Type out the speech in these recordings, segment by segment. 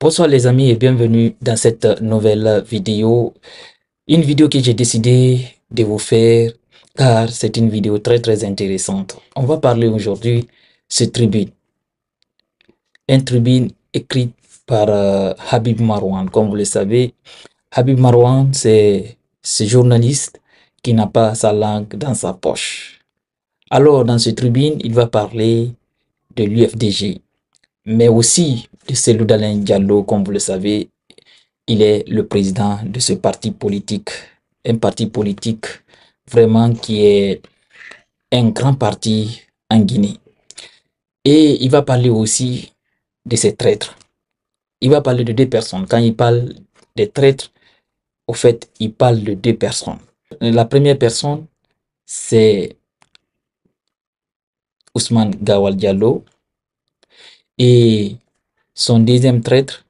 Bonsoir les amis et bienvenue dans cette nouvelle vidéo. Une vidéo que j'ai décidé de vous faire car c'est une vidéo très très intéressante. On va parler aujourd'hui ce tribune. Un tribune écrit par euh, Habib Marwan. Comme vous le savez, Habib Marwan c'est ce journaliste qui n'a pas sa langue dans sa poche. Alors dans ce tribune, il va parler de l'UFDG, mais aussi de celui d'Alain Diallo, comme vous le savez, il est le président de ce parti politique, un parti politique vraiment qui est un grand parti en Guinée. Et il va parler aussi de ses traîtres. Il va parler de deux personnes. Quand il parle des traîtres, au fait, il parle de deux personnes. La première personne, c'est Ousmane Gawal Diallo, et son deuxième traître,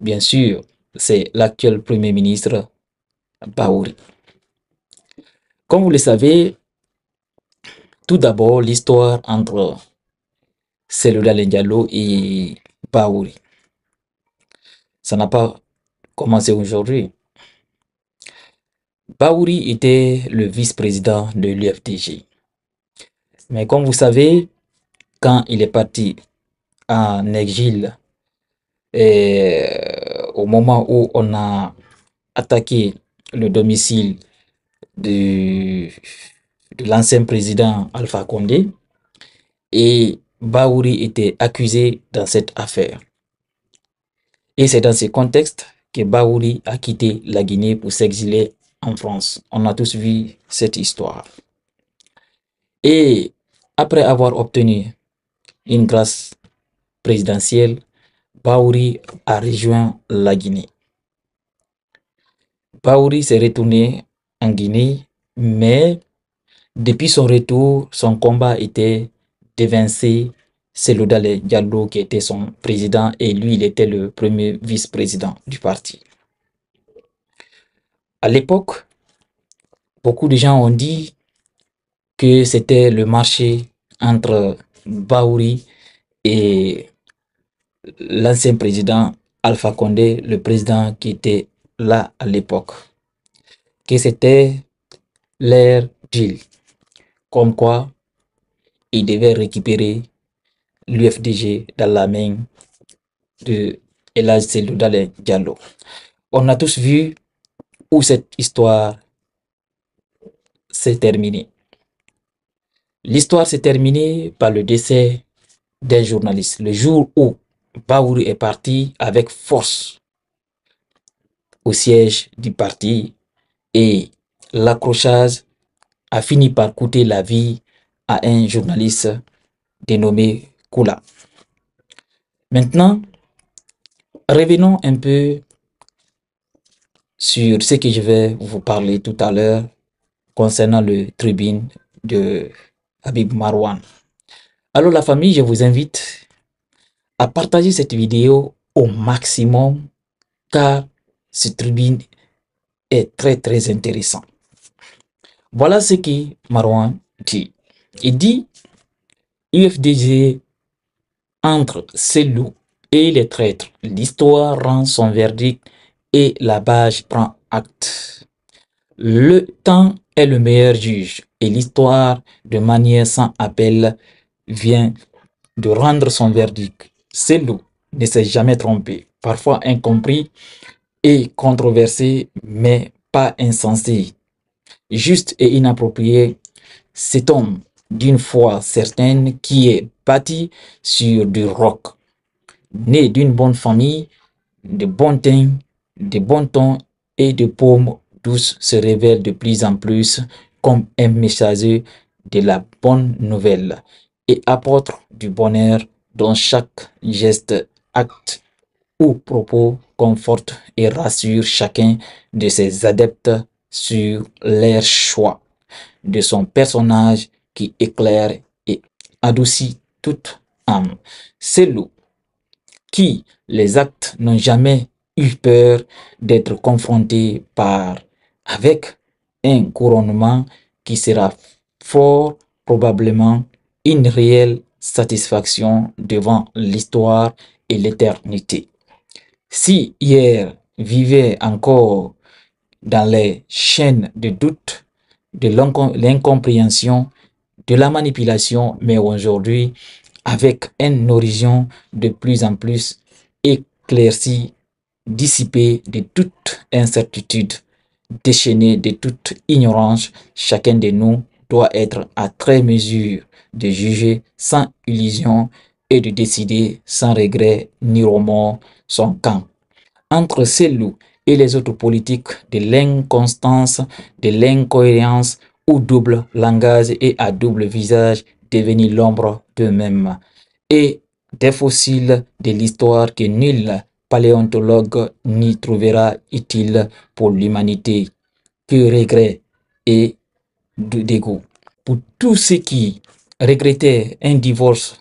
bien sûr, c'est l'actuel Premier ministre Baouri. Comme vous le savez, tout d'abord l'histoire entre Célula Lendialo et Baouri. Ça n'a pas commencé aujourd'hui. Baouri était le vice-président de l'UFDG. Mais comme vous savez, quand il est parti en exil. Euh, au moment où on a attaqué le domicile de l'ancien président Alpha Condé, et Baouri était accusé dans cette affaire. Et c'est dans ce contexte que Baouri a quitté la Guinée pour s'exiler en France. On a tous vu cette histoire. Et après avoir obtenu une grâce présidentielle, Baouri a rejoint la Guinée. Baouri s'est retourné en Guinée, mais depuis son retour, son combat était dévincé. C'est Lodale Diallo qui était son président et lui, il était le premier vice-président du parti. À l'époque, beaucoup de gens ont dit que c'était le marché entre Baouri et l'ancien président Alpha Condé, le président qui était là à l'époque, que c'était l'ère d'île, comme quoi il devait récupérer l'UFDG dans la main de Elage Seloudale Diallo. On a tous vu où cette histoire s'est terminée. L'histoire s'est terminée par le décès d'un journaliste. Le jour où Bauru est parti avec force au siège du parti et l'accrochage a fini par coûter la vie à un journaliste dénommé Kula Maintenant, revenons un peu sur ce que je vais vous parler tout à l'heure concernant le tribune de Habib Marwan. Alors la famille, je vous invite partager cette vidéo au maximum car ce tribune est très très intéressant. Voilà ce que Marouan dit. Il dit UFDG entre ses loups et les traîtres. L'histoire rend son verdict et la bâche prend acte. Le temps est le meilleur juge et l'histoire, de manière sans appel, vient de rendre son verdict ce loup ne s'est jamais trompé, parfois incompris et controversé, mais pas insensé. Juste et inapproprié, cet homme, d'une foi certaine, qui est bâti sur du roc, né d'une bonne famille, de bons teint, de bons tons et de paumes douces, se révèle de plus en plus comme un messager de la bonne nouvelle et apôtre du bonheur dont chaque geste, acte ou propos conforte et rassure chacun de ses adeptes sur leur choix de son personnage qui éclaire et adoucit toute âme. C'est loup qui, les actes n'ont jamais eu peur d'être confrontés par avec un couronnement qui sera fort probablement une satisfaction devant l'histoire et l'éternité. Si hier vivait encore dans les chaînes de doute, de l'incompréhension, de la manipulation, mais aujourd'hui, avec un horizon de plus en plus éclairci, dissipé de toute incertitude, déchaîné de toute ignorance, chacun de nous doit être à très mesure de juger sans illusion et de décider sans regret ni remords son camp. Entre ces loups et les autres politiques de l'inconstance, de l'incohérence ou double langage et à double visage devenir l'ombre d'eux-mêmes et des fossiles de l'histoire que nul paléontologue n'y trouvera utile pour l'humanité. Que regret et pour tous ceux qui regrettaient un divorce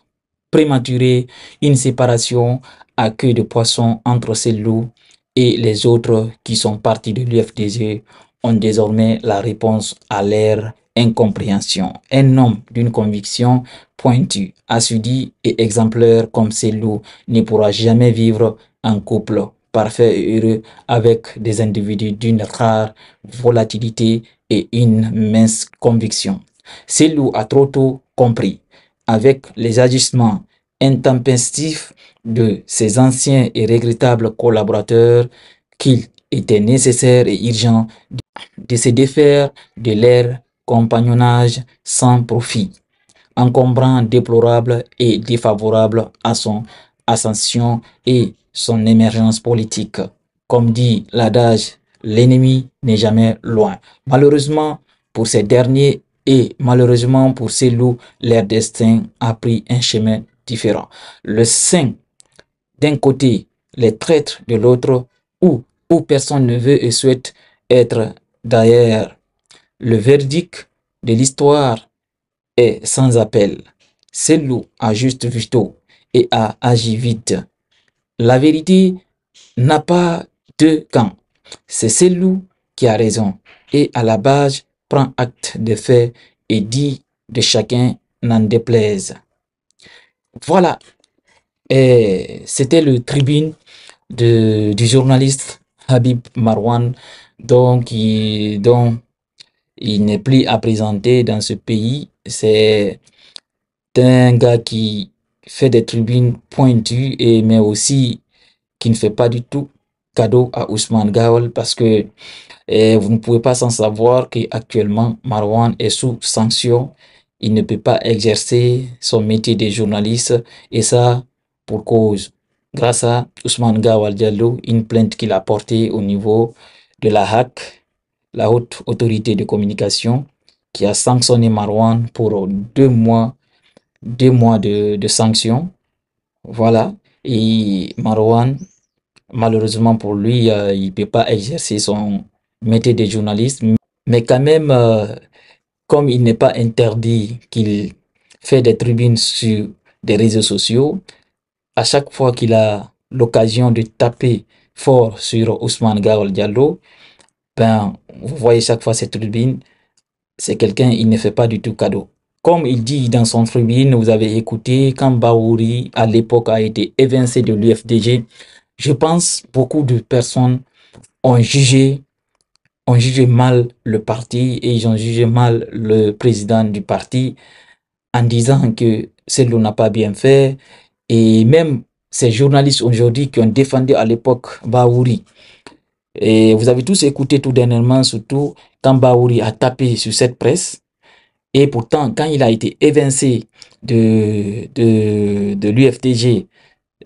prématuré, une séparation à queue de poisson entre ces loups et les autres qui sont partis de l'UFDG ont désormais la réponse à leur incompréhension. Un homme d'une conviction pointue, assidue et exemplaire comme ces loups ne pourra jamais vivre en couple parfait heureux avec des individus d'une rare volatilité et une mince conviction. C'est a trop tôt compris, avec les agissements intempestifs de ses anciens et regrettables collaborateurs, qu'il était nécessaire et urgent de se défaire de leur compagnonnage sans profit, encombrant, déplorable et défavorable à son ascension et son émergence politique. Comme dit l'adage, l'ennemi n'est jamais loin. Malheureusement pour ces derniers et malheureusement pour ces loups, leur destin a pris un chemin différent. Le saint d'un côté, les traîtres de l'autre, ou où, personne ne veut et souhaite être derrière. Le verdict de l'histoire est sans appel. Ces loups à juste vitaux et a agi vite. La vérité n'a pas de camp. C'est celui qui a raison et à la base prend acte des faits et dit de chacun n'en déplaise. Voilà, et c'était le tribune du journaliste Habib Marwan, donc il, dont il n'est plus à présenter dans ce pays. C'est un gars qui fait des tribunes pointues, et, mais aussi qui ne fait pas du tout cadeau à Ousmane Gaol parce que eh, vous ne pouvez pas sans savoir qu'actuellement Marwan est sous sanction. Il ne peut pas exercer son métier de journaliste et ça pour cause. Grâce à Ousmane Gawal Diallo, une plainte qu'il a portée au niveau de la HAC, la haute autorité de communication, qui a sanctionné Marwan pour deux mois deux mois de, de sanctions. Voilà. Et Marwan, malheureusement pour lui, euh, il ne peut pas exercer son métier de journaliste. Mais quand même, euh, comme il n'est pas interdit qu'il fait des tribunes sur des réseaux sociaux, à chaque fois qu'il a l'occasion de taper fort sur Ousmane Gaol Diallo, ben, vous voyez chaque fois cette tribune, c'est quelqu'un, il ne fait pas du tout cadeau. Comme il dit dans son tribune, vous avez écouté, quand Baouri, à l'époque, a été évincé de l'UFDG, je pense beaucoup de personnes ont jugé, ont jugé mal le parti et ils ont jugé mal le président du parti en disant que celui-là n'a pas bien fait. Et même ces journalistes aujourd'hui qui ont défendu à l'époque Baouri. Et vous avez tous écouté tout dernièrement, surtout quand Baouri a tapé sur cette presse et pourtant, quand il a été évincé de, de, l'UFTG,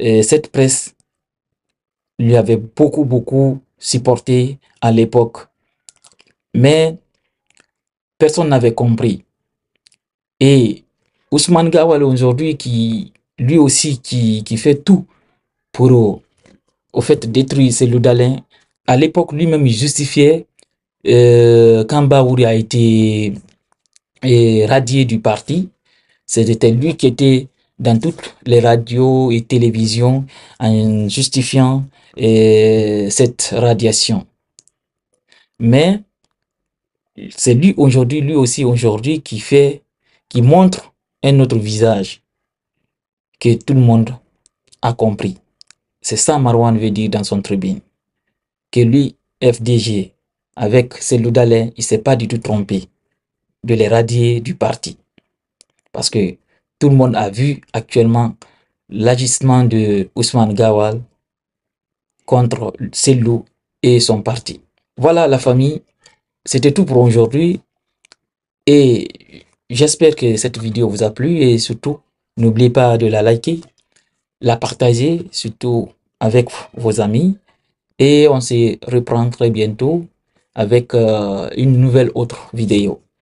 euh, cette presse lui avait beaucoup, beaucoup supporté à l'époque. Mais personne n'avait compris. Et Ousmane Gawal aujourd'hui, qui lui aussi, qui, qui fait tout pour au fait détruire loudalin à l'époque lui-même il justifiait euh, quand Baouri a été et radié du parti. C'était lui qui était dans toutes les radios et télévisions en justifiant euh, cette radiation. Mais c'est lui aujourd'hui, lui aussi aujourd'hui, qui fait, qui montre un autre visage que tout le monde a compris. C'est ça Marwan veut dire dans son tribune. Que lui, FDG, avec Seloudalais, il ne s'est pas du tout trompé de les radier du parti. Parce que tout le monde a vu actuellement l'agissement de Ousmane Gawal contre loups et son parti. Voilà la famille, c'était tout pour aujourd'hui et j'espère que cette vidéo vous a plu et surtout n'oubliez pas de la liker, la partager surtout avec vos amis et on se reprend très bientôt avec euh, une nouvelle autre vidéo.